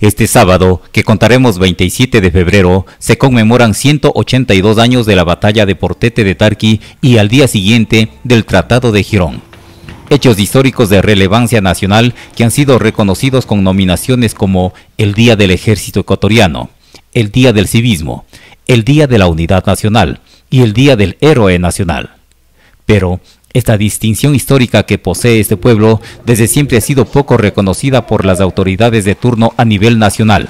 Este sábado, que contaremos 27 de febrero, se conmemoran 182 años de la batalla de Portete de Tarqui y al día siguiente del Tratado de Girón. Hechos históricos de relevancia nacional que han sido reconocidos con nominaciones como el Día del Ejército Ecuatoriano, el Día del Civismo, el Día de la Unidad Nacional y el Día del Héroe Nacional. Pero esta distinción histórica que posee este pueblo desde siempre ha sido poco reconocida por las autoridades de turno a nivel nacional,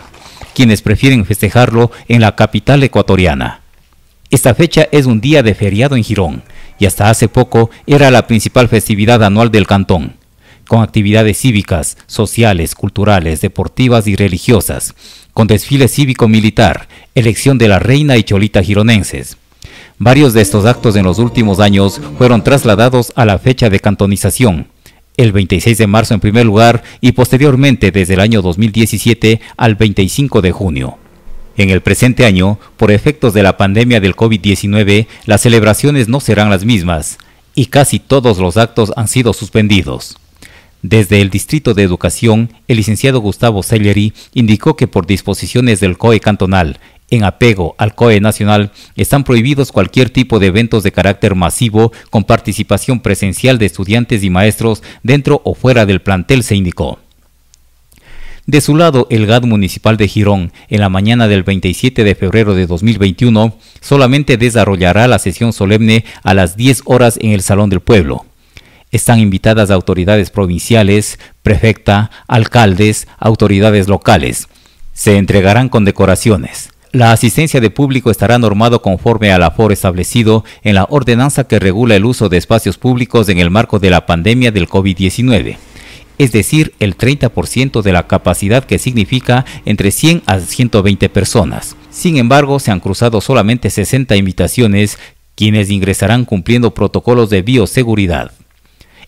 quienes prefieren festejarlo en la capital ecuatoriana. Esta fecha es un día de feriado en Girón y hasta hace poco era la principal festividad anual del cantón, con actividades cívicas, sociales, culturales, deportivas y religiosas, con desfile cívico-militar, elección de la reina y cholita gironenses. Varios de estos actos en los últimos años fueron trasladados a la fecha de cantonización, el 26 de marzo en primer lugar y posteriormente desde el año 2017 al 25 de junio. En el presente año, por efectos de la pandemia del COVID-19, las celebraciones no serán las mismas y casi todos los actos han sido suspendidos. Desde el Distrito de Educación, el licenciado Gustavo Selleri indicó que por disposiciones del COE cantonal en apego al COE Nacional están prohibidos cualquier tipo de eventos de carácter masivo con participación presencial de estudiantes y maestros dentro o fuera del plantel, se indicó. De su lado, el GAD municipal de Girón, en la mañana del 27 de febrero de 2021, solamente desarrollará la sesión solemne a las 10 horas en el Salón del Pueblo. Están invitadas autoridades provinciales, prefecta, alcaldes, autoridades locales. Se entregarán condecoraciones. La asistencia de público estará normado conforme al aforo establecido en la ordenanza que regula el uso de espacios públicos en el marco de la pandemia del COVID-19 es decir, el 30% de la capacidad que significa entre 100 a 120 personas. Sin embargo, se han cruzado solamente 60 invitaciones, quienes ingresarán cumpliendo protocolos de bioseguridad.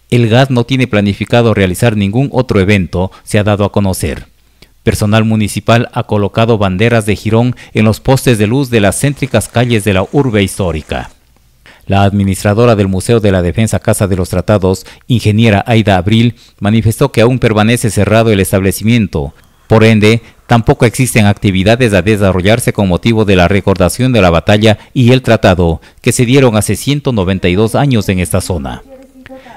El GAS no tiene planificado realizar ningún otro evento, se ha dado a conocer. Personal municipal ha colocado banderas de jirón en los postes de luz de las céntricas calles de la urbe histórica. La administradora del Museo de la Defensa Casa de los Tratados, ingeniera Aida Abril, manifestó que aún permanece cerrado el establecimiento. Por ende, tampoco existen actividades a desarrollarse con motivo de la recordación de la batalla y el tratado que se dieron hace 192 años en esta zona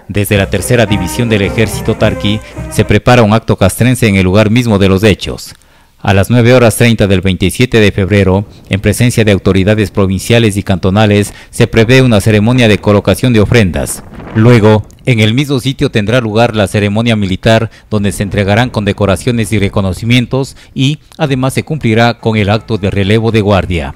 desde la tercera división del ejército tarqui, se prepara un acto castrense en el lugar mismo de los hechos. A las 9 horas 30 del 27 de febrero, en presencia de autoridades provinciales y cantonales, se prevé una ceremonia de colocación de ofrendas. Luego, en el mismo sitio tendrá lugar la ceremonia militar, donde se entregarán condecoraciones y reconocimientos y, además, se cumplirá con el acto de relevo de guardia.